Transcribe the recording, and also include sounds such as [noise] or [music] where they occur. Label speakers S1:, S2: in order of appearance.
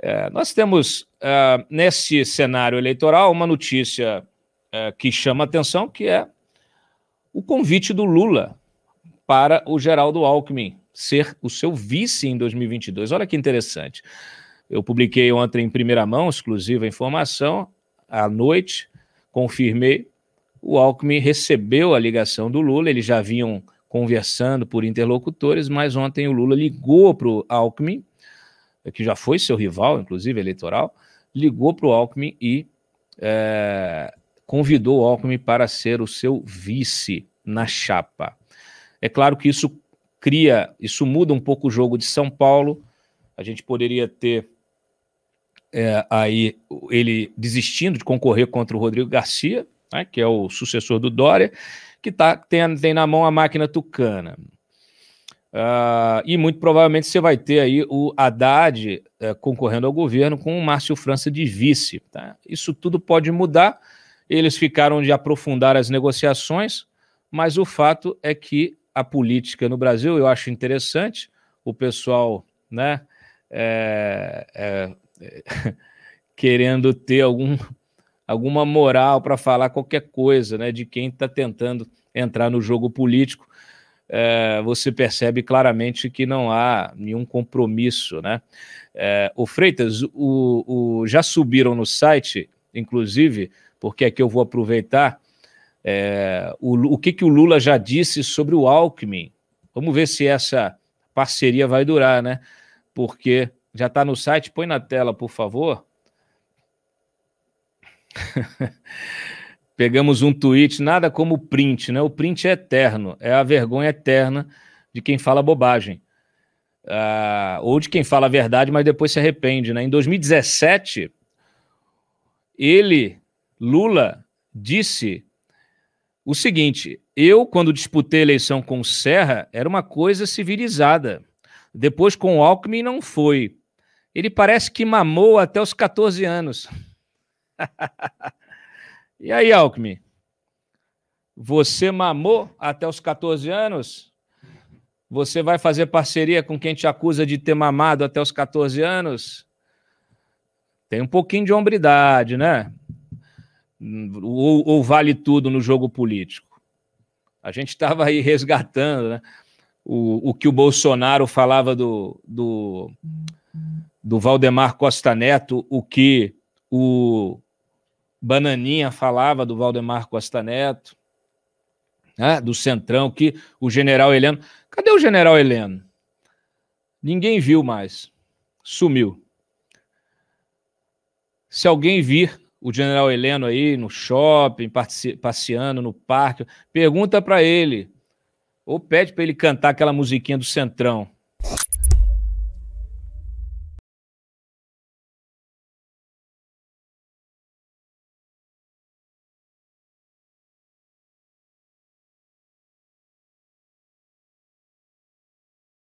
S1: É, nós temos, uh, nesse cenário eleitoral, uma notícia uh, que chama atenção, que é o convite do Lula para o Geraldo Alckmin ser o seu vice em 2022. Olha que interessante. Eu publiquei ontem em primeira mão, exclusiva informação, à noite, confirmei, o Alckmin recebeu a ligação do Lula, eles já vinham conversando por interlocutores, mas ontem o Lula ligou para o Alckmin que já foi seu rival, inclusive eleitoral, ligou para o Alckmin e é, convidou o Alckmin para ser o seu vice na chapa. É claro que isso cria, isso muda um pouco o jogo de São Paulo. A gente poderia ter é, aí ele desistindo de concorrer contra o Rodrigo Garcia, né, que é o sucessor do Dória, que tá, tem, tem na mão a máquina tucana. Uh, e muito provavelmente você vai ter aí o Haddad uh, concorrendo ao governo com o Márcio França de vice. Tá? Isso tudo pode mudar. Eles ficaram de aprofundar as negociações, mas o fato é que a política no Brasil eu acho interessante. O pessoal, né, é, é, é, querendo ter algum, alguma moral para falar qualquer coisa, né, de quem está tentando entrar no jogo político é, você percebe claramente que não há nenhum compromisso, né? É, o Freitas, o, o, já subiram no site, inclusive, porque aqui eu vou aproveitar é, o, o que, que o Lula já disse sobre o Alckmin. Vamos ver se essa parceria vai durar, né? Porque já está no site, põe na tela, por favor. [laughs] Pegamos um tweet, nada como o print, né? O print é eterno, é a vergonha eterna de quem fala bobagem. Uh, ou de quem fala a verdade, mas depois se arrepende. Né? Em 2017, ele, Lula, disse o seguinte: eu, quando disputei a eleição com Serra, era uma coisa civilizada. Depois com Alckmin não foi. Ele parece que mamou até os 14 anos. [laughs] E aí, Alckmin? Você mamou até os 14 anos? Você vai fazer parceria com quem te acusa de ter mamado até os 14 anos? Tem um pouquinho de hombridade, né? Ou, ou vale tudo no jogo político? A gente estava aí resgatando né? o, o que o Bolsonaro falava do, do, do Valdemar Costa Neto, o que o Bananinha falava do Valdemar Costa Neto, né, do Centrão, que o general Heleno. Cadê o general Heleno? Ninguém viu mais. Sumiu. Se alguém vir o general Heleno aí no shopping, passeando no parque, pergunta para ele, ou pede para ele cantar aquela musiquinha do Centrão.